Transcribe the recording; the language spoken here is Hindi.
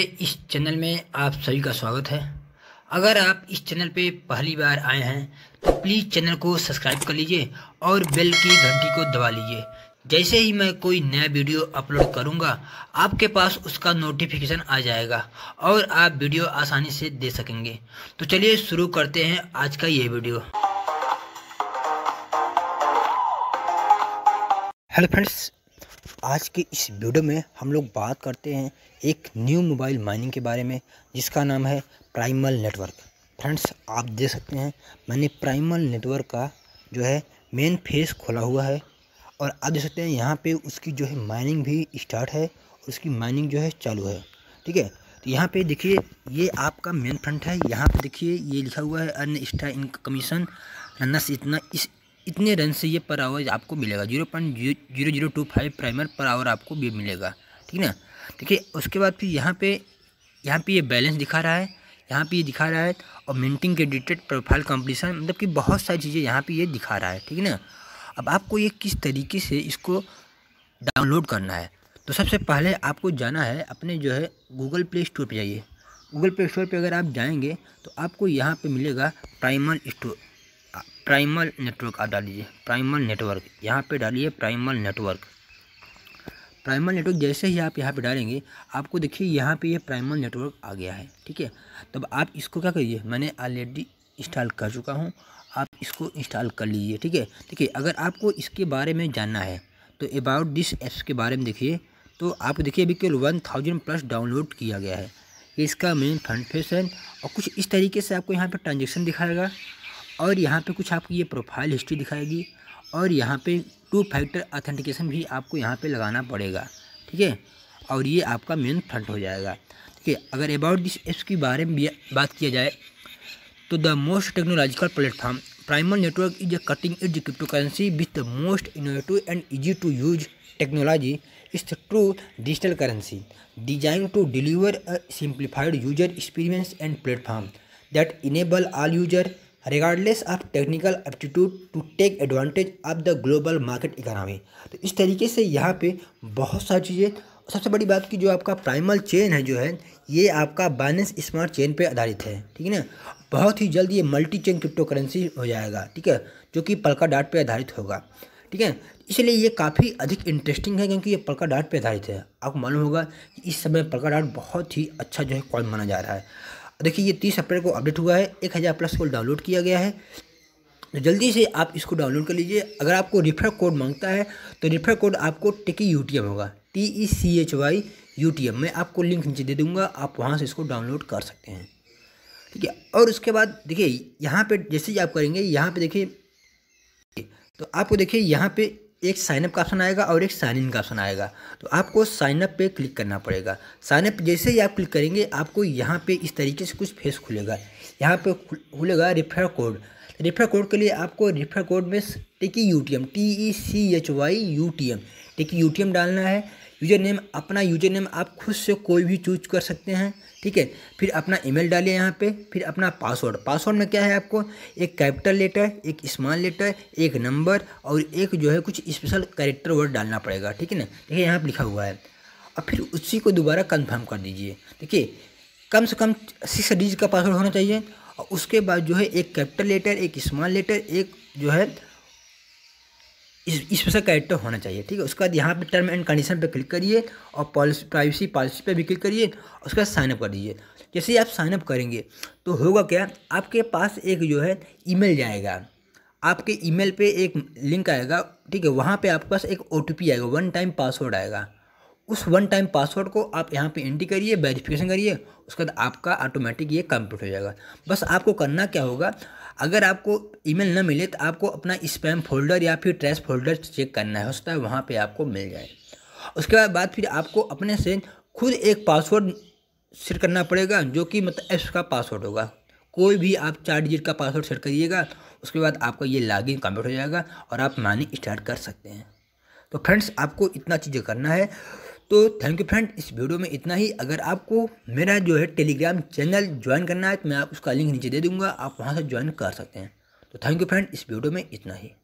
इस चैनल में आप सभी का स्वागत है अगर आप इस चैनल पे पहली बार आए हैं तो प्लीज़ चैनल को सब्सक्राइब कर लीजिए और बेल की घंटी को दबा लीजिए जैसे ही मैं कोई नया वीडियो अपलोड करूँगा आपके पास उसका नोटिफिकेशन आ जाएगा और आप वीडियो आसानी से दे सकेंगे तो चलिए शुरू करते हैं आज का ये वीडियो हेलो फ्रेंड्स आज के इस वीडियो में हम लोग बात करते हैं एक न्यू मोबाइल माइनिंग के बारे में जिसका नाम है प्राइमल नेटवर्क फ्रेंड्स आप देख सकते हैं मैंने प्राइमल नेटवर्क का जो है मेन फेस खोला हुआ है और आप देख सकते हैं यहाँ पे उसकी जो है माइनिंग भी स्टार्ट है और उसकी माइनिंग जो है चालू है ठीक है तो यहाँ पे देखिए ये आपका मेन फ्रंट है यहाँ पे देखिए ये लिखा हुआ है अर्न स्टा इन कमीशन रनस इतना इस इतने रन से ये पर आवर आपको मिलेगा zero point zero zero two five primer per hour आपको ये मिलेगा ठीक ना देखिए उसके बाद फिर यहाँ पे यहाँ पे ये बैलेंस दिखा रहा है यहाँ पे ये दिखा रहा है और मिनटिंग क्रेडिटेड प्रोफाइल कंपटीशन मतलब कि बहुत सारी चीज़ें यहाँ पे ये दिखा रहा है ठीक है ना अब आपको ये किस तरीके से इसको डाउनलोड करना है तो सबसे पहले आपको जाना है अपने जो है गूगल प्ले स्टोर पर जाइए गूगल प्ले स्टोर पर अगर आप जाएँगे तो आपको यहाँ पर मिलेगा प्राइमर स्टोर प्राइमल नेटवर्क आप डाल प्राइमल नेटवर्क यहाँ पे डालिए प्राइमल नेटवर्क प्राइमल नेटवर्क जैसे ही आप यहाँ पे डालेंगे आपको देखिए यहाँ पे ये यह प्राइमल नेटवर्क आ गया है ठीक है तब आप इसको क्या करिए मैंने ऑलरेडी इंस्टॉल कर चुका हूँ आप इसको इंस्टॉल कर लीजिए ठीक है देखिए अगर आपको इसके बारे में जानना है तो अबाउट दिस ऐप्स के बारे में देखिए तो आप देखिए अभी केवल वन थाउजेंड प्लस डाउनलोड किया गया है इसका मेन फ्रंट फेस है और कुछ इस तरीके से आपको यहाँ पर ट्रांजेक्शन दिखाएगा और यहाँ पे कुछ आपको ये प्रोफाइल हिस्ट्री दिखाएगी और यहाँ पे टू फैक्टर ऑथेंटिकेशन भी आपको यहाँ पे लगाना पड़ेगा ठीक है और ये आपका मेन फ्रंट हो जाएगा ठीक है अगर अबाउट दिस एप्स के बारे में बात किया जाए तो the most technological platform primal network is a cutting is crypto currency with the most innovative and easy to use technology is the true digital currency design to deliver a simplified user experience and platform that enable all user regardless of technical aptitude to take advantage of the global market economy तो इस तरीके से यहाँ पे बहुत सारी चीज़ें सबसे बड़ी बात की जो आपका प्राइमल चेन है जो है ये आपका बाइनेंस स्मार्ट चेन पे आधारित है ठीक है ना बहुत ही जल्द ये मल्टी चेन क्रिप्टो करेंसी हो जाएगा ठीक है जो कि पलका डाट पर आधारित होगा ठीक है इसलिए ये काफ़ी अधिक इंटरेस्टिंग है क्योंकि ये पलका डाट पर आधारित है आपको मालूम होगा कि इस समय पलका डाट बहुत ही अच्छा जो है कॉइन माना जा रहा है देखिए ये तीस अप्रैल को अपडेट हुआ है एक हज़ार प्लस को डाउनलोड किया गया है तो जल्दी से आप इसको डाउनलोड कर लीजिए अगर आपको रिफर कोड मांगता है तो रिफर कोड आपको टिकी यू टी एम होगा T E C H Y U T M मैं आपको लिंक नीचे दे दूँगा आप वहाँ से इसको डाउनलोड कर सकते हैं ठीक है और उसके बाद देखिए यहाँ पे जैसे ही आप करेंगे यहाँ पे देखिए तो आपको देखिए यहाँ पे एक साइनअप का ऑप्शन आएगा और एक साइन इन का ऑप्शन आएगा तो आपको साइनअप पे क्लिक करना पड़ेगा साइनअप जैसे ही आप क्लिक करेंगे आपको यहाँ पे इस तरीके से कुछ फेस खुलेगा यहाँ पे खुलेगा रेफर कोड रेफर कोड के लिए आपको रेफर कोड में techy U T M T E C H Y U T M techy U T M डालना है यूजर नेम अपना यूजर नेम आप खुद से कोई भी चूज कर सकते हैं ठीक है फिर अपना ईमेल डालिए यहाँ पे फिर अपना पासवर्ड पासवर्ड में क्या है आपको एक कैपिटल लेटर एक स्मॉल लेटर एक नंबर और एक जो है कुछ स्पेशल कैरेक्टर वर्ड डालना पड़ेगा ठीक है ना देखिए यहाँ पर लिखा हुआ है और फिर उसी को दोबारा कन्फर्म कर दीजिए देखिए कम से कम सिक्स डिजिट का पासवर्ड होना चाहिए और उसके बाद जो है एक कैपिटल लेटर एक स्मॉल लेटर एक जो है इस इस का कैरेक्टर होना चाहिए ठीक है उसके बाद यहाँ पे टर्म एंड कंडीशन पे क्लिक करिए और पॉलिसी प्राइवेसी पॉलिसी पे भी क्लिक करिए उसके बाद साइनअप कर दीजिए जैसे ही आप साइनअप करेंगे तो होगा क्या आपके पास एक जो है ईमेल जाएगा आपके ईमेल पे एक लिंक आएगा ठीक है वहाँ पे आपके पास एक ओ आएगा वन टाइम पासवर्ड आएगा उस वन टाइम पासवर्ड को आप यहाँ पे एंट्री करिए वेरिफिकेशन करिए उसके बाद आपका ऑटोमेटिक ये कंप्लीट हो जाएगा बस आपको करना क्या होगा अगर आपको ईमेल ना मिले तो आपको अपना स्पैम फोल्डर या फिर ट्रैश फोल्डर चेक करना है हो सकता है वहाँ पर आपको मिल जाए उसके बाद बाद फिर आपको अपने से खुद एक पासवर्ड सेट करना पड़ेगा जो कि मतलब एप्स का पासवर्ड होगा कोई भी आप चार डिजिट का पासवर्ड सेट करिएगा उसके बाद आपका ये लॉगिन कंप्लीट हो जाएगा और आप मानी स्टार्ट कर सकते हैं तो फ्रेंड्स आपको इतना चीज़ें करना है तो थैंक यू फ्रेंड इस वीडियो में इतना ही अगर आपको मेरा जो है टेलीग्राम चैनल ज्वाइन करना है तो मैं आप उसका लिंक नीचे दे दूँगा आप वहाँ से ज्वाइन कर सकते हैं तो थैंक यू फ्रेंड इस वीडियो में इतना ही